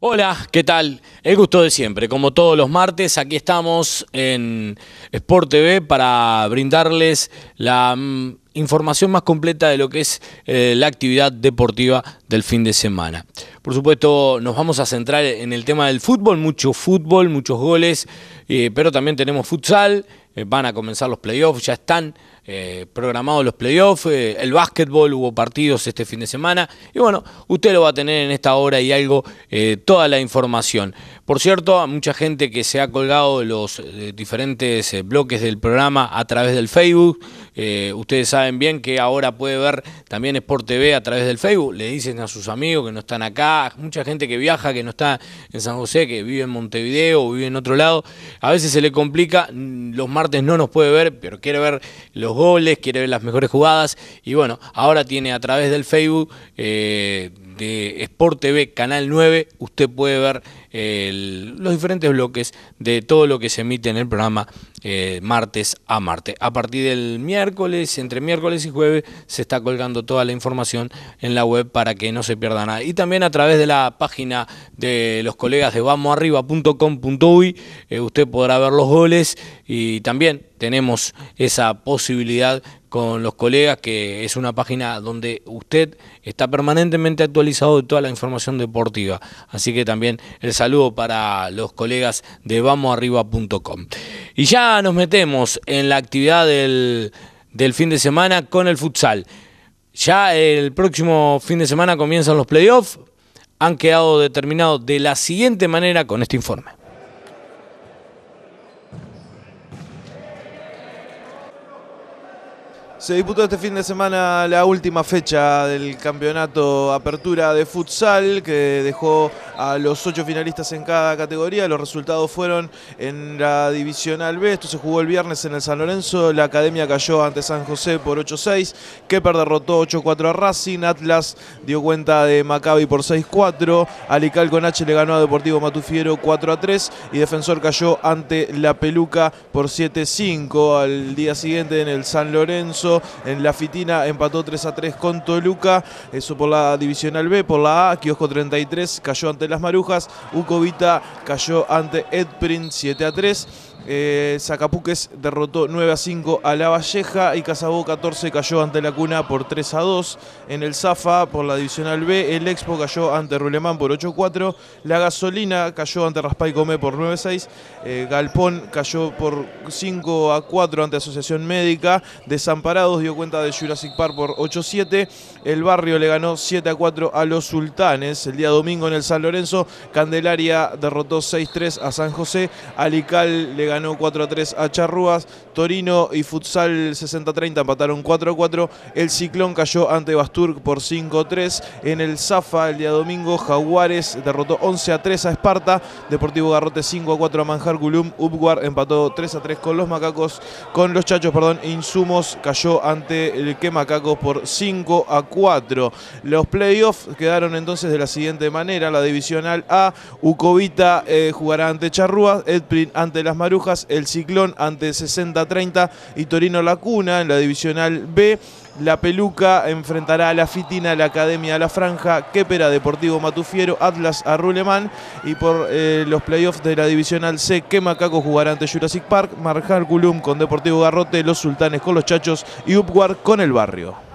Hola, ¿qué tal? El gusto de siempre. Como todos los martes, aquí estamos en Sport TV para brindarles la mm, información más completa de lo que es eh, la actividad deportiva del fin de semana. Por supuesto, nos vamos a centrar en el tema del fútbol, mucho fútbol, muchos goles, eh, pero también tenemos futsal, eh, van a comenzar los playoffs, ya están eh, programados los playoffs, eh, el básquetbol, hubo partidos este fin de semana. Y bueno, usted lo va a tener en esta hora y algo, eh, toda la información. Por cierto, mucha gente que se ha colgado los diferentes bloques del programa a través del Facebook. ustedes saben bien que ahora puede ver también Sport TV a través del Facebook. Le dicen a sus amigos que no están acá, mucha gente que viaja, que no está en San José, que vive en Montevideo o vive en otro lado. A veces se le complica, mm, los martes no nos puede ver, pero quiere ver los goles, quiere ver las mejores jugadas y bueno, ahora tiene a través del Facebook eh, de Sport TV Canal 9, usted puede ver los diferentes bloques de todo lo que se emite en el programa eh, martes a martes. A partir del miércoles, entre miércoles y jueves, se está colgando toda la información en la web para que no se pierda nada. Y también a través de la página de los colegas de vamosarriba.com.uy eh, usted podrá ver los goles y también tenemos esa posibilidad con los colegas, que es una página donde usted está permanentemente actualizado de toda la información deportiva. Así que también el saludo para los colegas de vamosarriba.com. Y ya nos metemos en la actividad del, fin de semana con el futsal. Ya el próximo fin de semana comienzan los playoffs. Han quedado determinados de la siguiente manera con este informe. Se disputó este fin de semana la última fecha del campeonato Apertura de Futsal, que dejó a los ocho finalistas en cada categoría. Los resultados fueron en la Divisional B. Esto se jugó el viernes en el San Lorenzo. La Academia cayó ante San José por 8-6. Keper derrotó 8-4 a Racing. Atlas dio cuenta de Maccabi por 6-4. Alical con H le ganó a Deportivo Matufiero 4-3. Y Defensor cayó ante La Peluca por 7-5. Al día siguiente en el San Lorenzo. En la Fitina empató 3 a 3 con Toluca. Eso por la Divisional B. Por la A, Kiosco 33 cayó ante las Marujas. Ucovita cayó ante Edprin 7 a 3. Eh, Zacapuques derrotó 9 a 5 a La Valleja y Casabó 14 cayó ante La Cuna por 3 a 2. En el Zafa por la Divisional B, el Expo cayó ante Rulemán por 8 a 4. La Gasolina cayó ante y Comé por 9 a 6. Eh, Galpón cayó por 5 a 4 ante Asociación Médica. Desamparado dio cuenta de Jurassic Park por 8-7. El Barrio le ganó 7-4 a los Sultanes. El día domingo en el San Lorenzo, Candelaria derrotó 6-3 a San José. Alical le ganó 4-3 a Charrúas. Torino y Futsal 60-30 empataron 4-4. El Ciclón cayó ante Bastur por 5-3. En el Zafa el día domingo, Jaguares derrotó 11-3 a Esparta. Deportivo Garrote 5-4 a Manjar Gulum. Upguar empató 3-3 con los Macacos. Con los Chachos, perdón, Insumos cayó ante el Quemacacos por 5 a 4. Los playoffs quedaron entonces de la siguiente manera, la divisional A, Ucovita eh, jugará ante Charrúa, Edprin ante Las Marujas, El Ciclón ante 60-30 y Torino Lacuna en la divisional B. La Peluca enfrentará a la Fitina, la Academia a la Franja, Quepera Deportivo Matufiero, Atlas a Rulemán y por eh, los playoffs de la Divisional C, que Macaco jugará ante Jurassic Park, Marjal Culum con Deportivo Garrote, Los Sultanes con los Chachos y Upward con el Barrio.